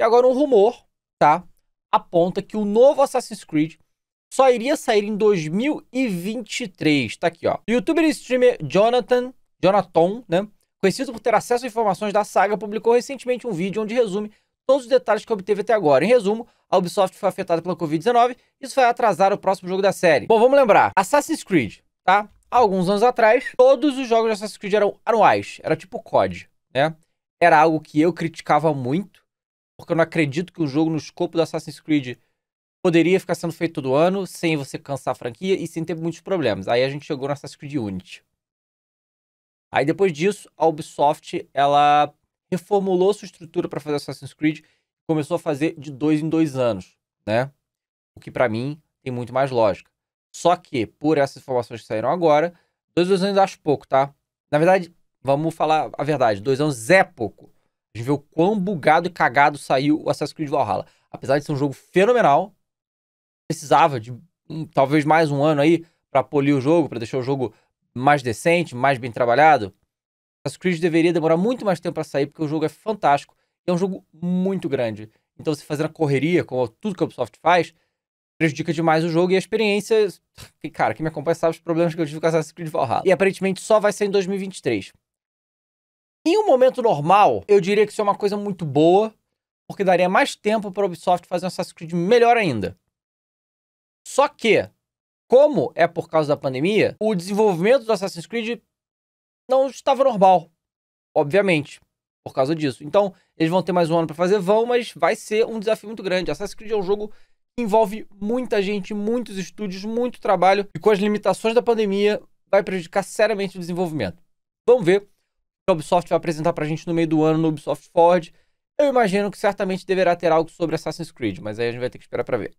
E agora um rumor, tá? Aponta que o novo Assassin's Creed só iria sair em 2023. Tá aqui, ó. O youtuber e streamer Jonathan, Jonathan, né? Conhecido por ter acesso a informações da saga, publicou recentemente um vídeo onde resume todos os detalhes que obteve até agora. Em resumo, a Ubisoft foi afetada pela Covid-19, isso vai atrasar o próximo jogo da série. Bom, vamos lembrar, Assassin's Creed, tá? alguns anos atrás, todos os jogos de Assassin's Creed eram anuais, era tipo COD, né? Era algo que eu criticava muito, porque eu não acredito que o jogo no escopo do Assassin's Creed poderia ficar sendo feito todo ano, sem você cansar a franquia e sem ter muitos problemas. Aí a gente chegou no Assassin's Creed Unity. Aí depois disso, a Ubisoft, ela reformulou sua estrutura para fazer Assassin's Creed e começou a fazer de dois em dois anos, né? O que para mim tem muito mais lógica. Só que, por essas informações que saíram agora, dois, dois anos acho pouco, tá? Na verdade, vamos falar a verdade, dois anos é pouco. A gente vê o quão bugado e cagado saiu o Assassin's Creed Valhalla. Apesar de ser um jogo fenomenal, precisava de um, talvez mais um ano aí para polir o jogo, para deixar o jogo mais decente, mais bem trabalhado. Assassin's Creed deveria demorar muito mais tempo para sair, porque o jogo é fantástico e é um jogo muito grande. Então, você fazendo a correria, como tudo que a Ubisoft faz, prejudica demais o jogo e a experiência. Cara, quem me acompanha sabe os problemas que eu tive com Assassin's Creed Valhalla. E aparentemente só vai ser em 2023. Em um momento normal, eu diria que isso é uma coisa muito boa, porque daria mais tempo para a Ubisoft fazer um Assassin's Creed melhor ainda. Só que, como é por causa da pandemia, o desenvolvimento do Assassin's Creed não estava normal, obviamente, por causa disso. Então, eles vão ter mais um ano para fazer, vão, mas vai ser um desafio muito grande. Assassin's Creed é um jogo que envolve muita gente, muitos estúdios, muito trabalho, e com as limitações da pandemia vai prejudicar seriamente o desenvolvimento. Vamos ver que a Ubisoft vai apresentar pra gente no meio do ano no Ubisoft Ford. Eu imagino que certamente deverá ter algo sobre Assassin's Creed, mas aí a gente vai ter que esperar para ver.